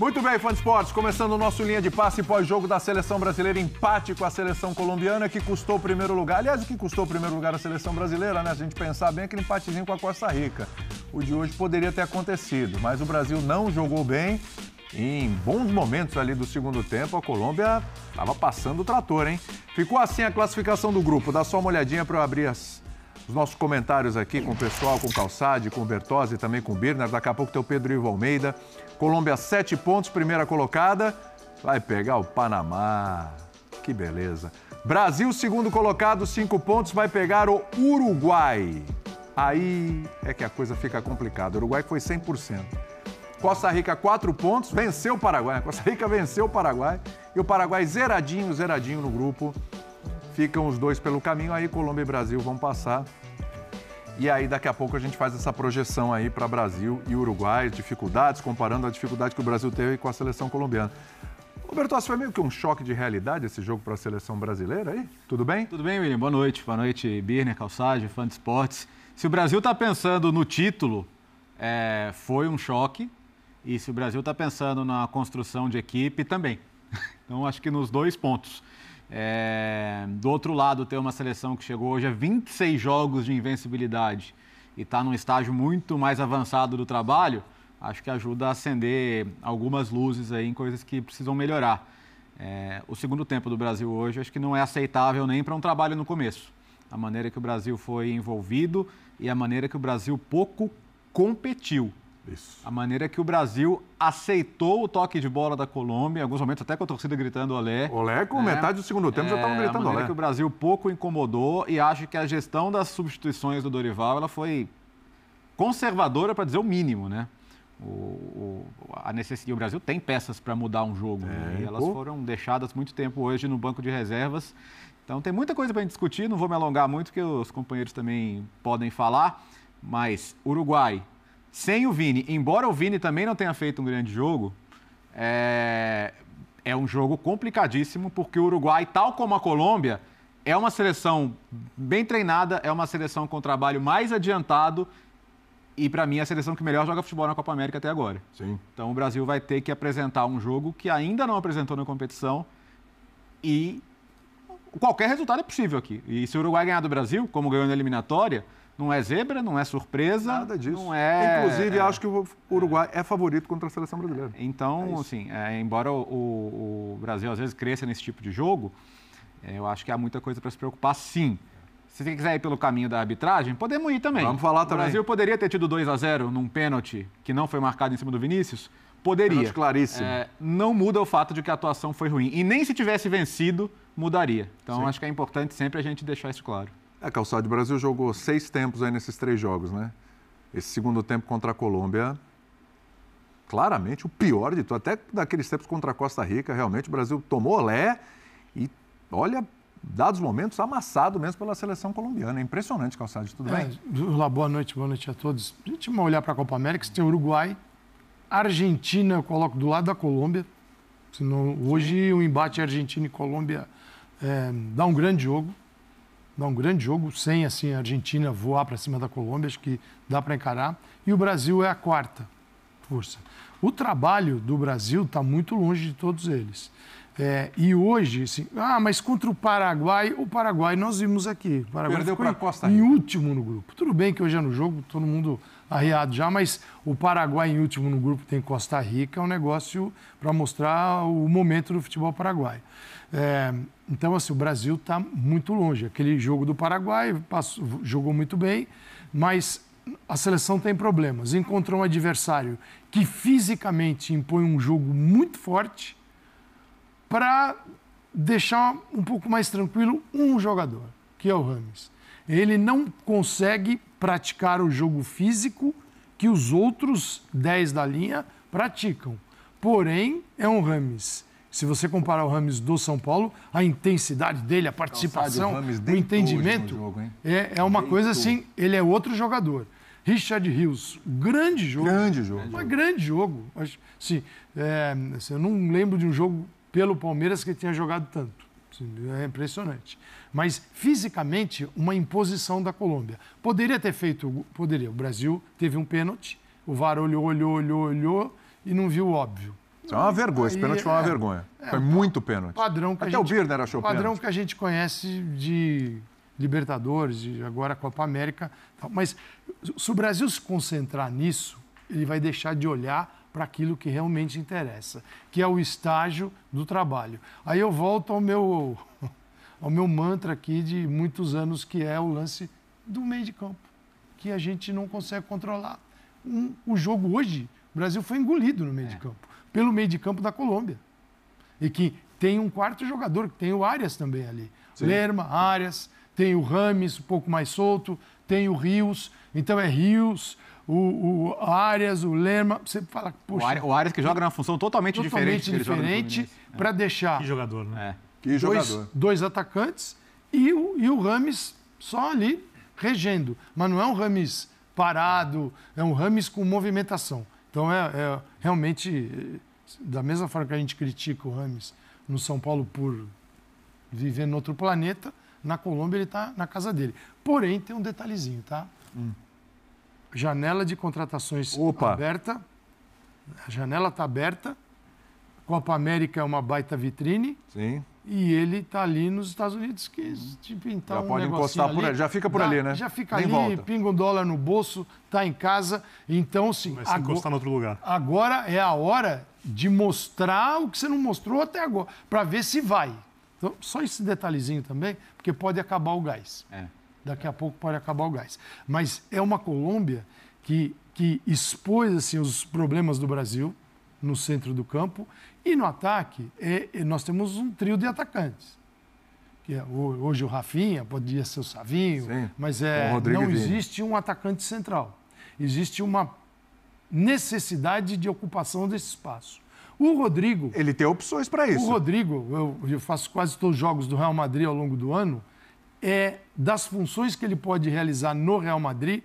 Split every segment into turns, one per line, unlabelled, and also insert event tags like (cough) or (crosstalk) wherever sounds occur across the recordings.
Muito bem, fãs de esportes, começando o nosso linha de passe pós-jogo da seleção brasileira, empate com a seleção colombiana, que custou o primeiro lugar. Aliás, o que custou o primeiro lugar na seleção brasileira, né? Se a gente pensar bem, aquele empatezinho com a Costa Rica. O de hoje poderia ter acontecido, mas o Brasil não jogou bem. em bons momentos ali do segundo tempo, a Colômbia estava passando o trator, hein? Ficou assim a classificação do grupo. Dá só uma olhadinha para eu abrir as, os nossos comentários aqui com o pessoal, com o Calçade, com o Bertozzi, também com o Birner. Daqui a pouco tem o Pedro Ivo Almeida. Colômbia, sete pontos, primeira colocada. Vai pegar o Panamá. Que beleza. Brasil, segundo colocado, cinco pontos, vai pegar o Uruguai. Aí é que a coisa fica complicada. O Uruguai foi 100%. Costa Rica, quatro pontos, venceu o Paraguai. (laughs) Costa Rica venceu o Paraguai. E o Paraguai zeradinho, zeradinho no grupo. Ficam os dois pelo caminho. Aí Colômbia e Brasil vão passar. E aí, daqui a pouco, a gente faz essa projeção aí para Brasil e Uruguai, dificuldades, comparando a dificuldade que o Brasil teve com a seleção colombiana.
Roberto, foi meio que um choque de realidade esse jogo para a seleção brasileira aí? Tudo bem? Tudo bem, William. Boa noite. Boa noite, Birner, Calçado, fã de esportes. Se o Brasil está pensando no título, é, foi um choque. E se o Brasil está pensando na construção de equipe, também. (laughs) Então, acho que nos dois pontos. É... Do outro lado, tem uma seleção que chegou hoje a 26 jogos de invencibilidade e está num estágio muito mais avançado do trabalho, acho que ajuda a acender algumas luzes aí em coisas que precisam melhorar. É... o segundo tempo do Brasil hoje acho que não é aceitável nem para um trabalho no começo. A maneira que o Brasil foi envolvido e a maneira que o Brasil pouco competiu. Isso. A maneira é que o Brasil aceitou o toque de bola da Colômbia, em alguns momentos até com a torcida gritando olé. Olé, com né? metade do segundo tempo é, já estavam gritando olé. A maneira olé. que o Brasil pouco incomodou e acho que a gestão das substituições do Dorival ela foi conservadora, para dizer o mínimo, né? O, o, a necessidade, o Brasil tem peças para mudar um jogo é, né? e elas pô. foram deixadas muito tempo hoje no banco de reservas. Então tem muita coisa para discutir, não vou me alongar muito, que os companheiros também podem falar. Mas Uruguai, sem o Vini, embora o Vini também não tenha feito um grande jogo, é, é um jogo complicadíssimo, porque o Uruguai, tal como a Colômbia, é uma seleção bem treinada, é uma seleção com trabalho mais adiantado e, para mim, é a seleção que melhor joga futebol na Copa América até agora. Sim. Então, o Brasil vai ter que apresentar um jogo que ainda não apresentou na competição e qualquer resultado é possível aqui. E se o Uruguai ganhar do Brasil, como ganhou na eliminatória, não é zebra, não é surpresa. Nada disso. Não é... Inclusive, é... acho
que o Uruguai é, é favorito contra a seleção brasileira. Então, é assim,
é, embora o, o, Brasil às vezes cresça nesse tipo de jogo, é, eu acho que há muita coisa para se preocupar, sim. Se você quiser ir pelo caminho da arbitragem, podemos ir também. Vamos falar também. O Brasil poderia ter tido 2 a 0 num pênalti que não foi marcado em cima do Vinícius? Poderia. Pênalti claríssimo. É, não muda o fato de que a atuação foi ruim. E nem se tivesse vencido, mudaria. Então, sim. acho que é importante sempre a gente deixar isso claro.
A é, Calçado Brasil jogou seis tempos aí nesses três jogos, né? Esse segundo tempo contra a Colômbia, claramente o pior de tudo. Até daqueles tempos contra a Costa Rica, realmente o Brasil tomou olé e, olha, dados momentos, amassado mesmo pela
seleção colombiana. É impressionante, Calçado, tudo é, bem? Olá, boa noite, boa noite a todos. A gente vai olhar para a Copa América, se tem Uruguai, Argentina, eu coloco do lado da Colômbia. Senão, hoje o um embate Argentina e Colômbia é, dá um grande jogo dá um grande jogo, sem assim, a Argentina voar para cima da Colômbia, acho que dá para encarar. E o Brasil é a quarta força. O trabalho do Brasil está muito longe de todos eles. É, e hoje, assim, ah, mas contra o Paraguai, o Paraguai nós vimos aqui. O Paraguai Perdeu para Costa Rica. Em último no grupo. Tudo bem que hoje é no jogo, todo mundo arriado já, mas o Paraguai em último no grupo tem Costa Rica, é um negócio para mostrar o momento do futebol paraguaio. É, então, assim, o Brasil está muito longe. Aquele jogo do Paraguai passou, jogou muito bem, mas a seleção tem problemas. Encontrou um adversário que fisicamente impõe um jogo muito forte para deixar um pouco mais tranquilo um jogador, que é o Rames. Ele não consegue praticar o jogo físico que os outros 10 da linha praticam. Porém, é um Rames. Se você comparar o Rames do São Paulo, a intensidade dele, a participação, o, entendimento, jogo, é, é uma deitou. coisa assim, ele é outro jogador. Richard Rios, grande jogo. Grande jogo. Mas grande jogo. sim, é, assim, eu não lembro de um jogo pelo Palmeiras que tenha jogado tanto. Assim, é impressionante mas fisicamente uma imposição da Colômbia. Poderia ter feito, poderia. O Brasil teve um pênalti, o VAR olhou, olhou, olhou, olhou e não viu o óbvio. Isso é uma vergonha, esse pênalti foi uma é, vergonha. É, foi muito
pênalti. Padrão que Até gente, o Birner achou padrão pênalti. Padrão
que a gente conhece de Libertadores, de agora Copa América. Mas se o Brasil se concentrar nisso, ele vai deixar de olhar para aquilo que realmente interessa, que é o estágio do trabalho. Aí eu volto ao meu ao é meu mantra aqui de muitos anos, que é o lance do meio de campo, que a gente não consegue controlar. Um, o jogo hoje, o Brasil foi engolido no meio é. de campo, pelo meio de campo da Colômbia. E que tem um quarto jogador, que tem o Arias também ali. Sim. Lerma, Arias, tem o Rames, um pouco mais solto, tem o Rios, então é Rios, o, o Arias, o Lerma. Você fala, poxa. O Arias, o Arias que joga numa função totalmente, totalmente diferente. diferente para é. deixar. Que jogador, né? É que dois, jogador. dois atacantes e o, e o Rames só ali regendo. Mas não é um Rames parado, é um Rames com movimentação. Então é, é realmente, eh, da mesma forma que a gente critica o Rames no São Paulo por viver em outro planeta, na Colômbia ele está na casa dele. Porém, tem um detalhezinho, tá? Hum. Janela de contratações Opa. aberta. A janela está aberta. Copa América é uma baita vitrine. Sim. E ele está ali nos Estados Unidos, que tipo, então já um pode encostar ali, por ali, já fica por dá, ali, né? Já fica Nem ali, volta. pinga um dólar no bolso, está em casa. Então, sim. Vai se encostar em outro lugar. Agora é a hora de mostrar o que você não mostrou até agora, para ver se vai. Então, só esse detalhezinho também, porque pode acabar o gás. É. Daqui a pouco pode acabar o gás. Mas é uma Colômbia que, que expôs assim, os problemas do Brasil no centro do campo e no ataque, é, é, nós temos um trio de atacantes. Que é, hoje o Rafinha, podia ser o Savinho, Sim, mas é, não existe um atacante central. Existe uma necessidade de ocupação desse espaço. O Rodrigo. Ele tem opções para isso. O Rodrigo, eu, eu faço quase todos os jogos do Real Madrid ao longo do ano, é das funções que ele pode realizar no Real Madrid,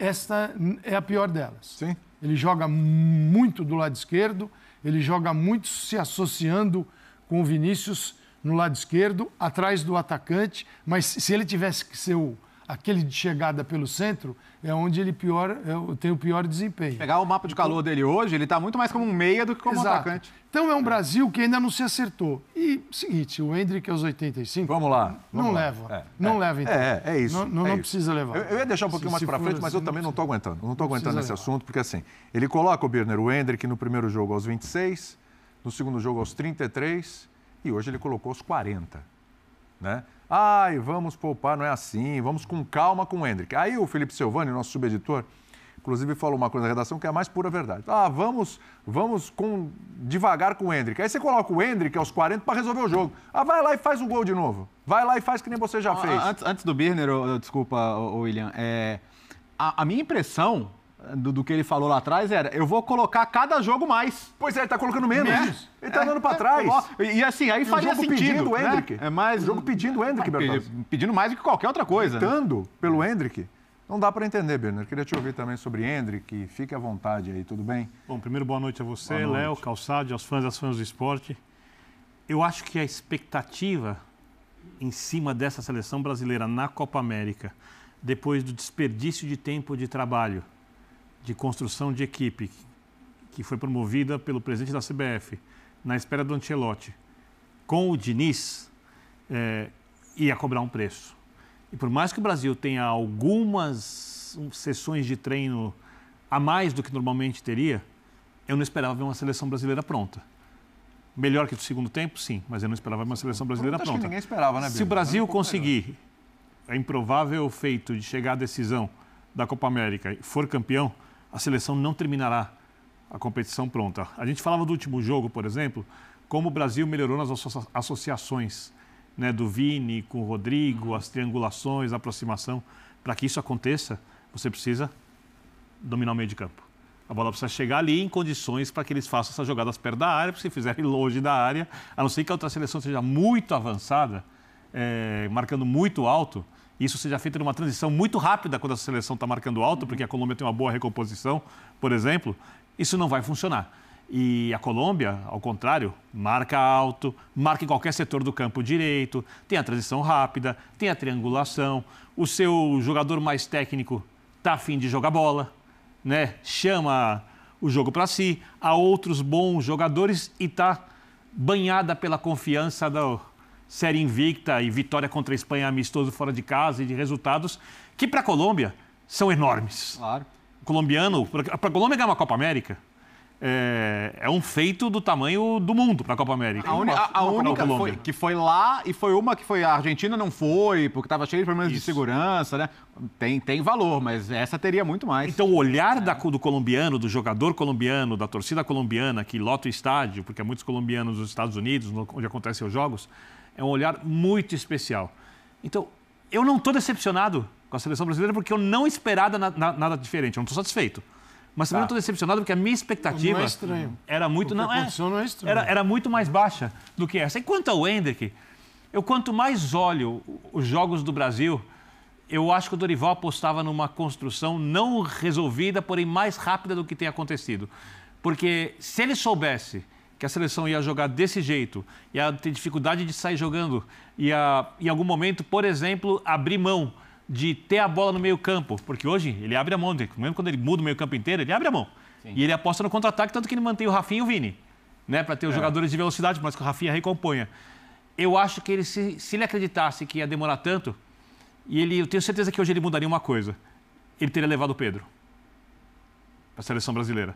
esta é a pior delas. Sim. Ele joga muito do lado esquerdo, ele joga muito se associando com o Vinícius no lado esquerdo, atrás do atacante, mas se ele tivesse que ser o aquele de chegada pelo centro, é onde ele pior, é, tem o pior desempenho.
Pegar o mapa de calor dele hoje, ele está muito mais como um meia do que como Exato. um atacante.
Então é um Brasil que ainda não se acertou. E seguinte, o Hendrick aos 85. Vamos lá. Vamos não lá. leva. É, não é, leva, então. É, é, é isso. Não, não, não é isso. precisa levar. Eu, eu, ia deixar um pouquinho se, mais para frente, mas eu assim, também não
estou aguentando. Não estou aguentando esse levar. assunto, porque assim, ele coloca o Birner, o Hendrick no primeiro jogo aos 26, no segundo jogo aos 33 e hoje ele colocou aos 40. Né? Ai, vamos poupar, não é assim, vamos com calma com o Hendrick. Aí o Felipe Silvani, nosso subeditor, inclusive falou uma coisa na redação que é a mais pura verdade. Ah, vamos, vamos com devagar com o Hendrick. Aí você coloca o Hendrick aos 40 para resolver o jogo. Ah, vai lá e faz o gol de novo. Vai lá e faz que nem você já ah, fez. Antes,
antes do Birner, eu, eu, desculpa, William, é, a, a minha impressão do, do, que ele falou lá atrás era: eu vou colocar cada jogo mais. Pois é, ele tá colocando menos. menos. Né? Ele tá é, andando é, pra trás. É, e, assim, aí faz faria o jogo sentido. Pedindo o né? Hendrick. Né? É mais... O jogo pedindo o Hendrick, Bertazzi. Pedindo mais do que qualquer outra
coisa. Né? Gritando né? pelo Hendrick. Não dá para entender, Bernardo. Queria te ouvir também sobre Hendrick. Fique à vontade aí, tudo bem?
Bom, primeiro, boa noite a você, Léo, Calçado, aos fãs das fãs do esporte. Eu acho que a expectativa em cima dessa seleção brasileira na Copa América, depois do desperdício de tempo de trabalho de construção de equipe que foi promovida pelo presidente da CBF na espera do Ancelotti com o Diniz é, ia cobrar um preço. E por mais que o Brasil tenha algumas sessões de treino a mais do que normalmente teria, eu não esperava ver uma seleção brasileira pronta. Melhor que do segundo tempo, sim, mas eu não esperava uma seleção brasileira Pronto, pronta. ninguém esperava, né, Bíblia? Se o Brasil é conseguir é improvável feito de chegar à decisão da Copa América e for campeão, a seleção não terminará a competição pronta. A gente falava do último jogo, por exemplo, como o Brasil melhorou nas associações né, do Vini com o Rodrigo, as triangulações, a aproximação. Para que isso aconteça, você precisa dominar o meio de campo. A bola precisa chegar ali em condições para que eles façam essas jogadas perto da área, porque se fizerem longe da área, a não ser que a outra seleção seja muito avançada, é, marcando muito alto, isso seja feito numa transição muito rápida quando a seleção está marcando alto, porque a uhum. Colômbia tem uma boa recomposição, por exemplo, isso não vai funcionar. E a Colômbia, ao contrário, marca alto, marca em qualquer setor do campo direito, tem a transição rápida, tem a triangulação, o seu jogador mais técnico está afim de jogar bola, né? chama o jogo para si, há outros bons jogadores e está banhada pela confiança do, série invicta e vitória contra a Espanha amistoso fora de casa e de resultados que para a Colômbia são enormes. Claro. O colombiano, para a Colômbia ganhar uma Copa América, é, é, um feito do tamanho do mundo para a Copa América. A, uni, a, a única foi,
que foi lá e foi uma que foi a Argentina não foi porque estava cheio de problemas Isso. de
segurança, né? Tem, tem valor, mas essa teria muito mais. Então o olhar é. da, do colombiano, do jogador colombiano, da torcida colombiana que lota o estádio, porque há muitos colombianos nos Estados Unidos onde acontecem os jogos, é um olhar muito especial. Então, eu não estou decepcionado com a seleção brasileira porque eu não esperava na, na, nada diferente, eu não estou satisfeito. Mas também tá. não estou decepcionado porque a minha expectativa é era muito não é, não é era, era, muito mais baixa do que essa. E quanto ao Hendrick, eu quanto mais olho os jogos do Brasil, eu acho que o Dorival apostava numa construção não resolvida, porém mais rápida do que tem acontecido. Porque se ele soubesse que a seleção ia jogar desse jeito, ia ter dificuldade de sair jogando, ia, em algum momento, por exemplo, abrir mão de ter a bola no meio-campo, porque hoje ele abre a mão, né? mesmo quando ele muda o meio-campo inteiro, ele abre a mão. Sim. E ele aposta no contra-ataque, tanto que ele mantém o Rafinha e o Vini, né, para ter os é. jogadores de velocidade, mas que o Rafinha recomponha. Eu acho que ele, se, se ele acreditasse que ia demorar tanto, e ele, eu tenho certeza que hoje ele mudaria uma coisa: ele teria levado o Pedro para a seleção brasileira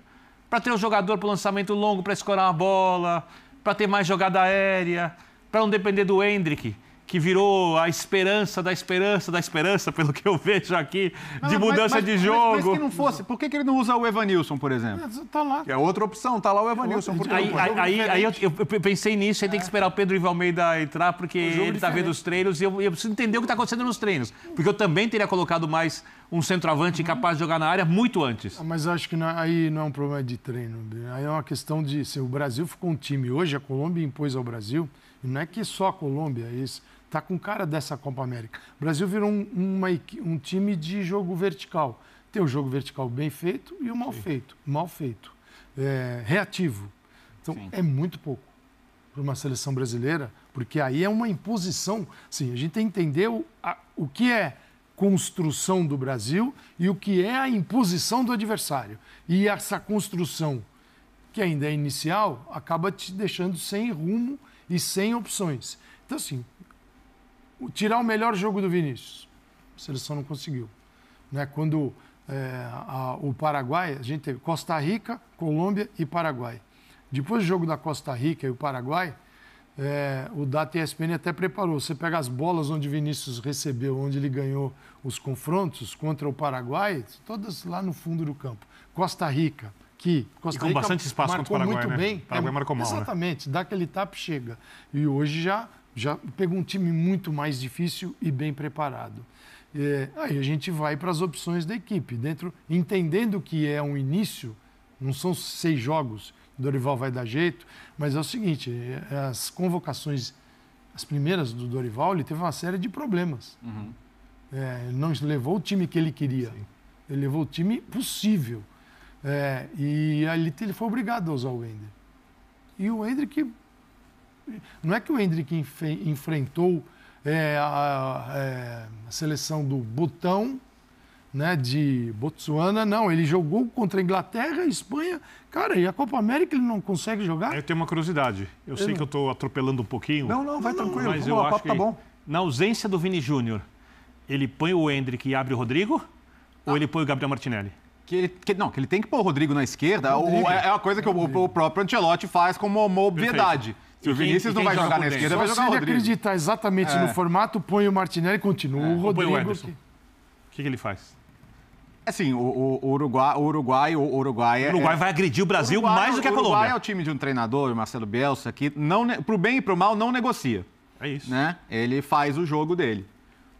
para ter um jogador para lançamento longo para escorar uma bola, para ter mais jogada aérea, para não depender do Hendrick, que virou a esperança da esperança da esperança, pelo que eu vejo aqui, de mudança mas, mas, de jogo. Mas, mas que não fosse, por que, que ele não usa o Evanilson, por exemplo? Está é, lá. É outra opção, está lá o Evanilson. É outro... aí, aí, aí eu, eu, pensei nisso, aí é. tem que é. esperar o Pedro Ivo Almeida entrar, porque ele está vendo os treinos e eu, eu preciso entender o que está acontecendo nos treinos. Porque eu também teria colocado mais um centroavante uhum. capaz de jogar na área muito antes.
Ah, mas acho que não, é, aí não é um problema de treino. Aí é uma questão de se o Brasil ficou um time hoje, a Colômbia impôs ao Brasil, e não é que só a Colômbia, é isso Está com cara dessa Copa América. O Brasil virou um, uma, um time de jogo vertical. Tem o um jogo vertical bem feito e o um mal feito. Mal feito. É, reativo. Então, Sim. é muito pouco para uma seleção brasileira, porque aí é uma imposição. Sim, a gente tem que entender o, a, o que é construção do Brasil e o que é a imposição do adversário. E essa construção, que ainda é inicial, acaba te deixando sem rumo e sem opções. Então, assim, tirar o melhor jogo do Vinícius. A seleção não conseguiu. Né? Quando é, a, o Paraguai, a gente teve Costa Rica, Colômbia e Paraguai. Depois do jogo da Costa Rica e o Paraguai, é, o Data ESPN até preparou. Você pega as bolas onde Vinícius recebeu, onde ele ganhou os confrontos contra o Paraguai, todas lá no fundo do campo. Costa Rica, que Costa e com Rica bastante espaço marcou contra o Paraguai, muito né? bem. O Paraguai é, marcou mal. Né? Exatamente, né? dá aquele tap chega. E hoje já já pegou um time muito mais difícil e bem preparado. É, aí a gente vai para as opções da equipe, dentro entendendo que é um início, não são seis jogos, Dorival vai dar jeito, mas é o seguinte, é, as convocações, as primeiras do Dorival, ele teve uma série de problemas. Uhum. É, não levou o time que ele queria, Sim. ele levou o time possível. É, e ali ele foi obrigado a usar o Ender. E o que não é que o Hendrick enfrentou é, a, é, a, seleção do Butão, né, de Botsuana, não. Ele jogou contra a Inglaterra Espanha. Cara, e a Copa América ele não consegue jogar? Eu tenho uma curiosidade. Eu, eu sei não... que eu estou
atropelando um pouquinho. Não, não, vai não, tranquilo. Mas eu, papo acho tá que tá bom. na ausência do Vini Júnior, ele põe o Hendrick e abre o Rodrigo? Ah. Ou ele põe o Gabriel Martinelli? Que ele, que, não, que ele tem que pôr o Rodrigo
na esquerda, Rodrigo. Ou é, é uma coisa que o, o, próprio Ancelotti faz como uma obviedade. Perfeito. Se o Vinícius quem, não vai jogar na esquerda, vai jogar o Rodrigo. Se ele
acreditar exatamente é. no formato, põe o Martinelli e continua o Rodrigo. Põe o Ederson. O que...
que, que ele faz? É assim, o, o, Uruguai, o Uruguai, o Uruguai, é, o Uruguai vai agredir o Brasil Uruguai, mais do que a Colômbia. O Uruguai é o time de um treinador, Marcelo Bielsa, que não, pro bem e pro mal não negocia. É isso. Né? Ele faz o jogo dele.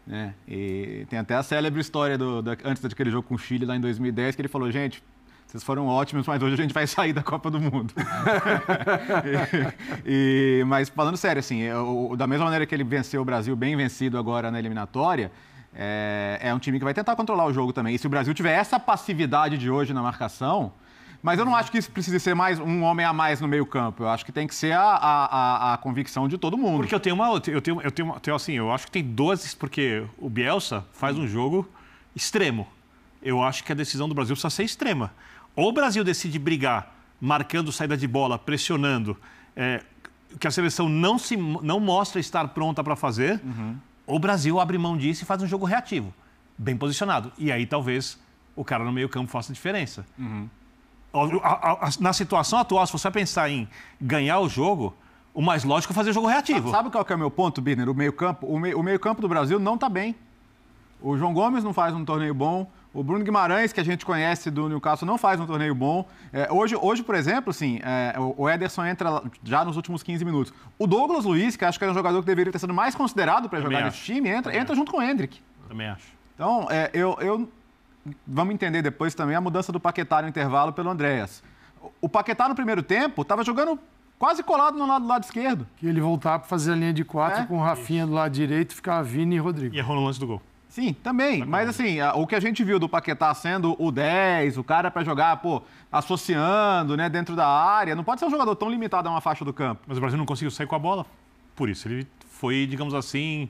Né? E tem até a célebre história do, antes daquele jogo com o Chile lá em 2010 que ele falou, gente, vocês foram ótimos, mas hoje a gente vai sair da Copa do Mundo. e, (laughs) e, mas falando sério, assim, eu, da mesma maneira que ele venceu o Brasil, bem vencido agora na eliminatória, é, é um time que vai tentar controlar o jogo também. E se o Brasil tiver essa passividade de hoje na marcação, mas eu não acho que isso precise ser mais um homem a mais no meio-campo. Eu acho que tem que ser a, a, a,
convicção de todo mundo. Porque eu tenho uma. Eu tenho, eu tenho, tenho assim, eu acho que tem 12, Porque o Bielsa faz um jogo extremo. Eu acho que a decisão do Brasil precisa ser extrema. Ou o Brasil decide brigar, marcando saída de bola, pressionando, é, que a seleção não, se, não mostra estar pronta para fazer, uhum. ou o Brasil abre mão disso e faz um jogo reativo, bem posicionado. E aí talvez o cara no meio-campo faça diferença. Uhum. na situação atual, se você pensar em ganhar o jogo, o mais lógico
é fazer o jogo reativo. Sabe qual que é o meu ponto, Birner? O meio-campo meio, o meio campo do Brasil não está bem. O João Gomes não faz um torneio bom, o Bruno Guimarães, que a gente conhece do Newcastle, não faz um torneio bom. É, hoje, hoje, por exemplo, assim, é, o Ederson entra já nos últimos 15 minutos. O Douglas Luiz, que acho que era um jogador que deveria ter sido mais considerado para jogar acho. nesse time, entra, entra junto com o Hendrick. Também acho. Então, é, eu, eu. Vamos entender depois também a mudança do Paquetá no intervalo pelo
Andréas. O Paquetá no primeiro tempo estava jogando quase colado no lado, lado esquerdo. Que ele voltava para fazer a linha de quatro é? com o Rafinha Isso. do lado direito, ficava Vini e Rodrigo. E errou no lance do gol. Sim,
também. Tá mas assim, o que a gente viu do Paquetá sendo o 10, o cara para jogar, pô,
associando, né, dentro da área, não pode ser um jogador tão limitado a uma faixa do campo. Mas o Brasil não conseguiu sair com a bola. Por isso, ele foi, digamos assim,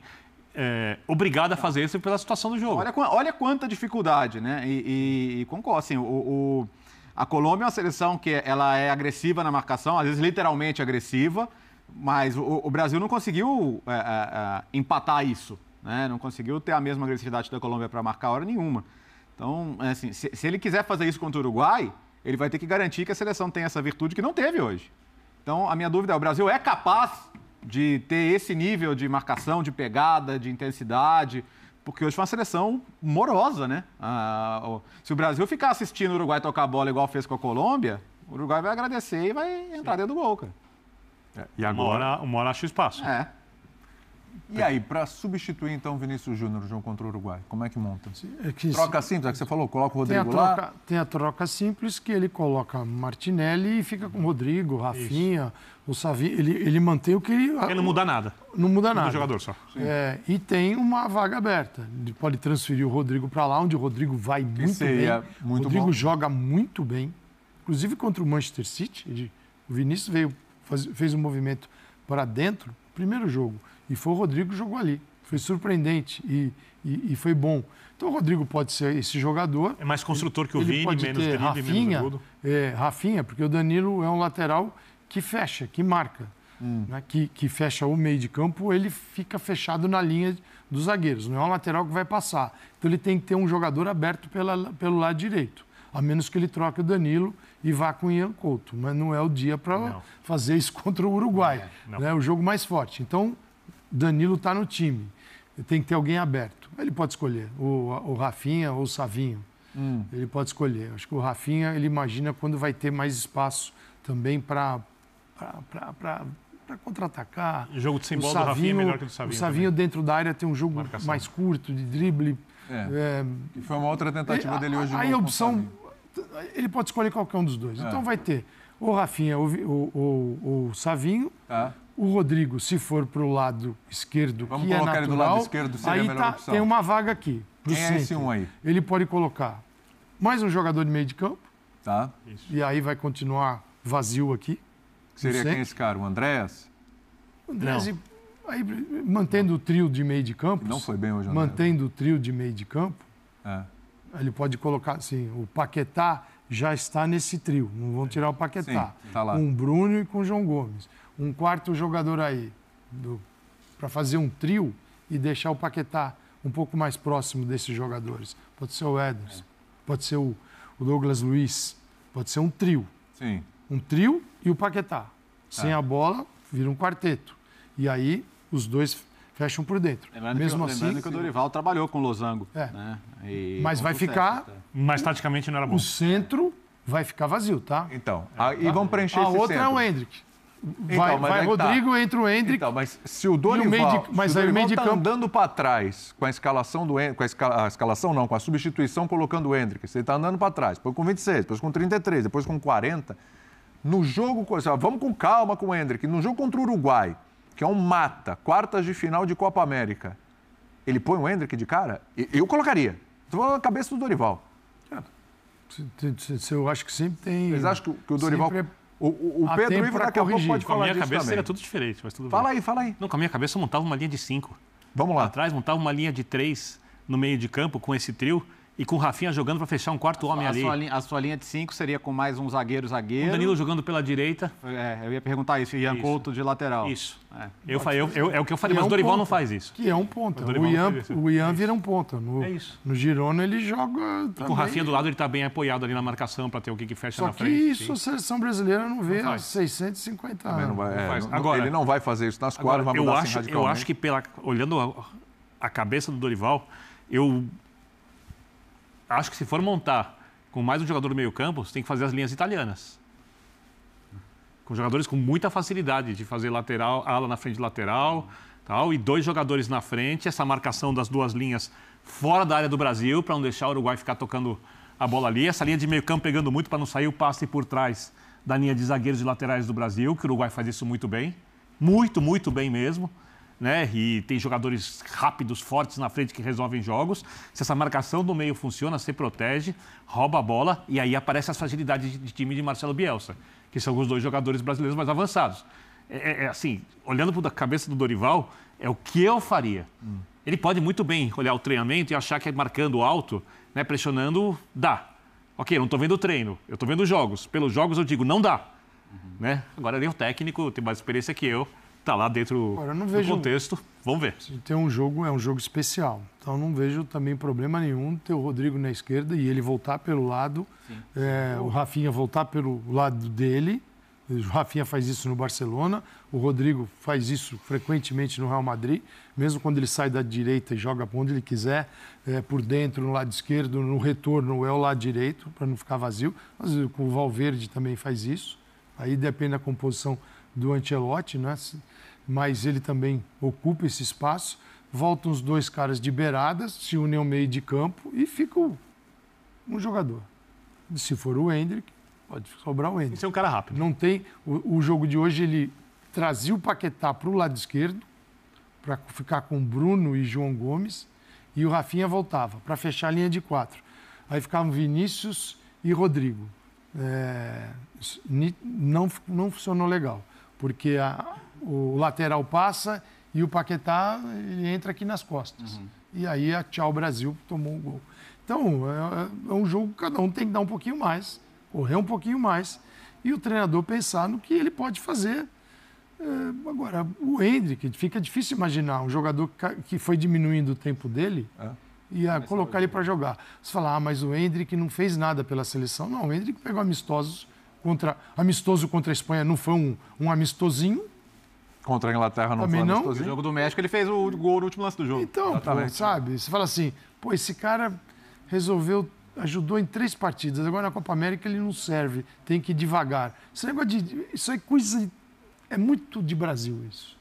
é, obrigado a fazer isso pela situação
do jogo. Olha, olha quanta dificuldade, né? E, e, e concordo, assim, o, o, a Colômbia é uma seleção que ela é agressiva na marcação, às vezes literalmente agressiva, mas o, o Brasil não conseguiu é, é, é empatar isso. Né? Não conseguiu ter a mesma agressividade da Colômbia para marcar hora nenhuma. Então, é assim, se, se, ele quiser fazer isso contra o Uruguai, ele vai ter que garantir que a seleção tem essa virtude que não teve hoje. Então, a minha dúvida é: o Brasil é capaz de ter esse nível de marcação, de pegada, de intensidade? Porque hoje foi uma seleção morosa, né? Ah, se o Brasil ficar assistindo o Uruguai tocar a bola igual fez com a Colômbia, o Uruguai vai agradecer e vai entrar Sim. dentro do gol, cara. É, e agora, uma hora, uma
hora
acha espaço. É.
E aí, para substituir então Vinícius Júnior no jogo contra o Uruguai,
como é que monta? É
que, troca simples, é que você falou, coloca o Rodrigo tem troca, lá.
Tem a troca simples que ele coloca Martinelli e fica com o Rodrigo, Rafinha, Isso. o Savi. Ele, ele mantém o que ele. Porque não muda nada. Não muda nada. Um jogador só. É, e tem uma vaga aberta. Ele pode transferir o Rodrigo para lá, onde o Rodrigo vai muito seria bem. É muito o Rodrigo bom. joga muito bem, inclusive contra o Manchester City. Ele, o Vinícius veio, faz, fez um movimento para dentro, primeiro jogo. E foi o Rodrigo que jogou ali. Foi surpreendente e, e, e foi bom. Então o Rodrigo pode ser esse jogador. É
mais construtor que o ele Vini, pode menos drible, Rafinha, menos
é, Rafinha, porque o Danilo é um lateral que fecha, que marca. Hum. Né, que, que fecha o meio de campo, ele fica fechado na linha dos zagueiros. Não é um lateral que vai passar. Então ele tem que ter um jogador aberto pela, pelo lado direito. A menos que ele troque o Danilo e vá com o Ian Couto. Mas não é o dia para fazer isso (laughs) contra o Uruguai. Não é. Não. Né, o jogo mais forte. Então, Danilo está no time. Tem que ter alguém aberto. Ele pode escolher, o, o Rafinha ou o Savinho. Hum. Ele pode escolher. Acho que o Rafinha, ele imagina quando vai ter mais espaço também para contra-atacar. O jogo de sem bola Savinho, do Rafinha é melhor que o Savinho. O Savinho também. dentro da área tem um jogo Marcação. mais curto, de drible. É. É... E foi uma outra tentativa é, dele hoje. Aí a opção, ele pode escolher qualquer um dos dois. É. Então vai ter o Rafinha ou, o Savinho, tá. O Rodrigo, se for para o lado esquerdo, Vamos que é natural, ele do lado esquerdo, seria aí a melhor tá, opção. tem uma vaga aqui. Quem centro. é esse um aí? Ele pode colocar mais um jogador de meio de campo. Tá. E aí vai continuar vazio aqui. Seria quem é esse cara? O Andréas? Andréas, aí, mantendo o trio de meio de campo. Não foi bem hoje, Andréas. Mantendo o trio de meio de campo. É. Ele pode colocar, assim, o Paquetá já está nesse trio. Não vão tirar o Paquetá. Sim, tá lá. Com o Bruno e com o João Gomes um quarto jogador aí para fazer um trio e deixar o Paquetá um pouco mais próximo desses jogadores. Pode ser o Ederson, pode ser o, o Douglas Luiz, pode ser um trio. Sim. Um trio e o Paquetá. Tá. Sem a bola, vira um quarteto. E aí os dois fecham por dentro. Lembrando Mesmo que, assim, lembrando que o Dorival
trabalhou com o Losango.
É. Né? E mas vai ficar. Certo, tá? Mas taticamente não era bom. O centro vai ficar vazio, tá? Então. É, e tá. vamos preencher a esse centro. A outra é o Hendrick. Vai, então, vai é tá. Rodrigo, tá. entra o
Hendrick. Então, mas se o Dorival, de, mas se o Dorival aí, tá campo... andando para trás com a escalação do com a, escala, a, escalação não, com a substituição colocando o Hendrick, você está andando para trás, depois com 26, depois com 33, depois com 40, no jogo, vamos com calma com o Hendrick, no jogo contra o Uruguai, que é um mata, quartas de final de Copa América, ele põe o Hendrick de cara? Eu colocaria. Estou falando na cabeça do Dorival. É,
eu acho que sempre tem.
Vocês acham que o Dorival. Sempre é o, o, o Pedro Ivo daqui a pouco pode falar disso também. Com a minha cabeça também. seria
tudo diferente, mas tudo Fala bem. aí, fala aí. Não, com a minha cabeça eu montava uma linha de cinco. Vamos lá. Atrás montava uma linha de três no meio de campo com esse trio e com o Rafinha jogando para fechar um quarto homem ali. Sua linha, a sua linha de cinco seria com mais
um zagueiro, zagueiro. O Danilo jogando pela direita. É, eu ia perguntar isso. E Ian isso. Couto de lateral. Isso. É,
eu, eu, eu, é o que eu falei, que é mas é um o Dorival não faz isso. Que é um ponta. O, o Ian,
o Ian vira um ponta. No, é isso. No Girona ele joga. Também. Com o Rafinha
do lado ele está bem apoiado ali na marcação para ter o que, que fecha Só na frente. Só que isso
sim. a seleção brasileira não vê há 650 anos. Não vai, é, não, agora, ele não vai fazer isso nas quadras, vai mudar assim eu acho, assim Eu acho que
pela, olhando a, a cabeça do Dorival, eu acho que se for montar com mais um jogador no meio-campo, você tem que fazer as linhas italianas. Com jogadores com muita facilidade de fazer lateral, ala na frente de lateral, tal, e dois jogadores na frente, essa marcação das duas linhas fora da área do Brasil, para não deixar o Uruguai ficar tocando a bola ali. Essa linha de meio-campo pegando muito para não sair o passe por trás da linha de zagueiros e laterais do Brasil, que o Uruguai faz isso muito bem. Muito, muito bem mesmo né? E tem jogadores rápidos, fortes na frente que resolvem jogos. Se essa marcação do meio funciona, você protege, rouba a bola e aí aparece as fragilidades de, time de Marcelo Bielsa, que são os dois jogadores brasileiros mais avançados. É, é, é assim, olhando para a cabeça do Dorival, é o que eu faria. Hum. Ele pode muito bem olhar o treinamento e achar que é marcando alto, né, pressionando, dá. Ok, não estou vendo o treino, eu estou vendo os jogos. Pelos jogos eu digo, não dá. Uhum. Né? Agora ele é um técnico, tem mais experiência que eu está lá dentro Agora, do vejo... contexto. Vamos ver.
tem um jogo, é um jogo especial. Então não vejo também problema nenhum ter o Rodrigo na esquerda e ele voltar pelo lado, é, o Rafinha voltar pelo lado dele. O Rafinha faz isso no Barcelona, o Rodrigo faz isso frequentemente no Real Madrid, mesmo quando ele sai da direita e joga para onde ele quiser, é, por dentro, no lado esquerdo, no retorno é o lado direito, para não ficar vazio. Mas o Valverde também faz isso. Aí depende da composição do Ancelotti, né? mas ele também ocupa esse espaço. Voltam os dois caras de beiradas, se unem ao meio de campo e fica um jogador. Se for o Hendrick, pode sobrar o Hendrick. Isso é um cara rápido. Não tem. O, o jogo de hoje ele trazia o Paquetá para o lado esquerdo, para ficar com Bruno e João Gomes, e o Rafinha voltava para fechar a linha de quatro. Aí ficavam Vinícius e Rodrigo. É, não, não funcionou legal, porque a, o lateral passa e o Paquetá entra aqui nas costas. Uhum. E aí a Tchau Brasil tomou o gol. Então, é, é, é um jogo que cada um tem que dar um pouquinho mais, correr um pouquinho mais, e o treinador pensar no que ele pode fazer é, agora, o Hendrick, fica difícil imaginar um jogador que foi diminuindo o tempo dele é. e a colocar ele para jogar. Você fala, ah, mas o Hendrick não fez nada pela seleção. Não, o Hendrick pegou amistosos contra, amistoso contra a Espanha, não foi um, um amistosinho,
Contra a Inglaterra
não Também foi não. No jogo do
México, ele fez o gol no último lance do jogo. Então, pô, sabe? Você fala assim, pô, esse cara resolveu, ajudou em três partidas, agora na Copa América ele não serve, tem que ir devagar. Esse negócio de. Isso é coisa. É muito de Brasil isso.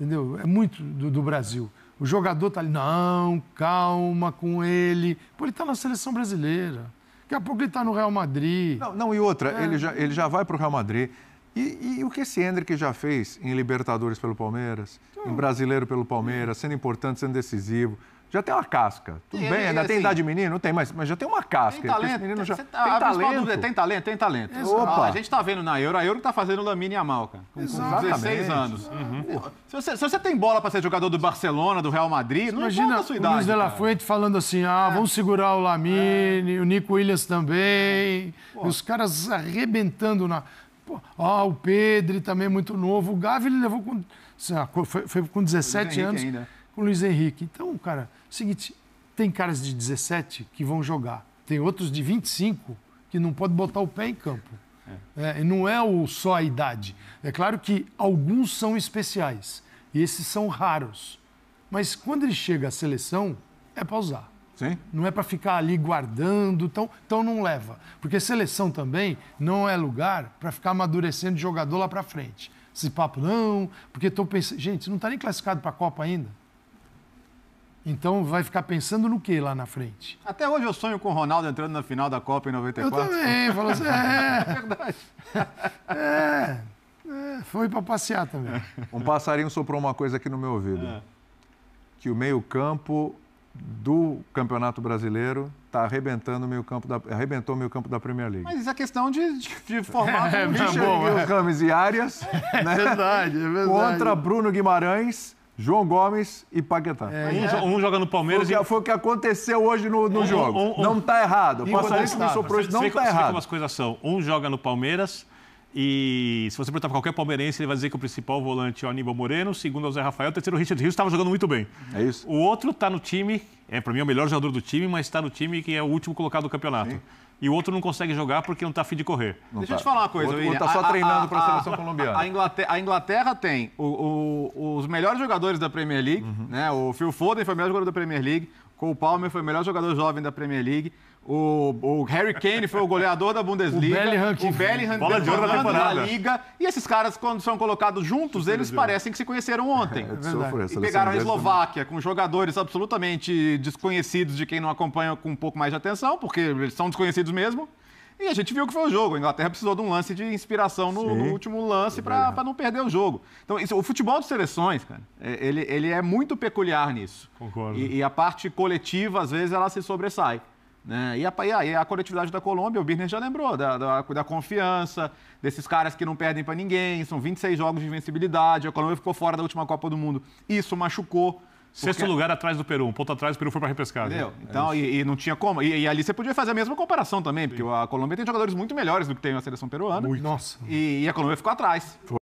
Entendeu? É muito do, do Brasil. O jogador tá ali, não, calma com ele. Pô, ele tá na seleção brasileira. Daqui a pouco ele tá no Real Madrid. Não, não e outra, é. ele, já, ele
já vai pro Real Madrid. E, e, o que esse Hendrick já fez em Libertadores pelo Palmeiras, em hum. Brasileiro pelo Palmeiras, sendo importante, sendo decisivo. Já tem uma casca. Tudo e, bem, e, ainda assim, tem idade
de menino? Não tem, mas, mas já tem uma casca. Tem talento. Tem, já, tem, talento. Dúvida, é, tem talento, tem talento. A gente está vendo na Euro, a Euro está fazendo Lamine e cara. Com, com 16 anos. Uhum. uhum. Se, você, se, você, tem bola para ser jogador do Barcelona, do Real Madrid, não Imagina a sua idade. Luiz de la
Fuente falando assim, ah, é. vamos segurar o Lamine, é. o Nico Williams também. Pô. Os caras arrebentando na... Pô, ah, o Pedro também é muito novo. O Gavi ele levou com, lá, foi, foi, com 17 anos ainda. com o Luiz Henrique. Então, cara, é seguinte, tem caras de 17 que vão jogar. Tem outros de 25 que não pode botar o pé em campo. É. É, não é o, só a idade. É claro que alguns são especiais e esses são raros. Mas quando ele chega à seleção, é pausar. Sim. Não é para ficar ali guardando, então, então não leva. Porque seleção também não é lugar para ficar amadurecendo jogador lá para frente. Esse papo não, porque estou pensando. Gente, não está nem classificado para a Copa ainda. Então vai ficar pensando no que lá na frente?
Até hoje eu sonho com o Ronaldo entrando na final da Copa em 94. Eu também, falou assim, é, (laughs)
é verdade. (laughs) É, é
foi para passear também. Um passarinho
soprou uma coisa aqui no meu ouvido. É. Que o meio-campo do Campeonato Brasileiro está arrebentando meio campo da, arrebentou meio campo da Premier League.
Mas isso é questão de,
de, de formar é, é, é.
Rames e Arias. É, né? verdade, é verdade. Contra Bruno Guimarães, João Gomes e Paquetá. É, um, é. um, joga no Palmeiras. Foi, e... foi o que aconteceu hoje no, no um, jogo. Um, não está errado. O isso. Não está errado. Como
as coisas são. Um joga no Palmeiras e se você perguntar para qualquer palmeirense, ele vai dizer que o principal volante é o Aníbal Moreno, o segundo é o Zé Rafael, o terceiro é o Richard Rios, estava jogando muito bem. É isso. O outro está no time, é para mim é o melhor jogador do time, mas está no time que é o último colocado do campeonato. Sim. E o outro não consegue jogar porque não está afim de correr. Não Deixa eu tá. te falar uma coisa, William. está só a, treinando para a seleção colombiana. A
Inglaterra, a Inglaterra tem o, o, os melhores jogadores da Premier League. Uhum. Né? O Phil Foden foi o melhor jogador da Premier League. Cole Palmer foi o melhor jogador jovem da Premier League. O, o, Harry Kane foi o goleador da Bundesliga. O Bellingham, que... o Bellingham bola de ouro da temporada. Liga. E esses caras, quando são colocados juntos, eles parecem que se conheceram ontem. (laughs) É, e pegaram a Eslováquia com jogadores absolutamente desconhecidos de quem não acompanha com um pouco mais de atenção, porque eles são desconhecidos mesmo. E a gente viu que foi o jogo. A Inglaterra precisou de um lance de inspiração no, no último lance é para não perder o jogo. Então, isso, o futebol de seleções, cara, é, ele, ele é muito peculiar nisso. Concordo. E, e a parte coletiva, às vezes, ela se sobressai. Né? E, a, e, a, coletividade da Colômbia, o Birner já lembrou, da, da, da confiança, desses caras que não perdem para ninguém, são 26 jogos de invencibilidade, a Colômbia ficou fora da última Copa do Mundo, isso machucou. Porque... Sexto lugar
atrás do Peru, um ponto atrás, o Peru foi para repescar. Entendeu? Né? Então,
é e, e, não tinha como. E, e, ali você podia fazer a mesma comparação também, porque Sim. a Colômbia tem jogadores muito melhores do que tem a seleção peruana. Muito. Nossa. E, e a Colômbia ficou atrás. Foi.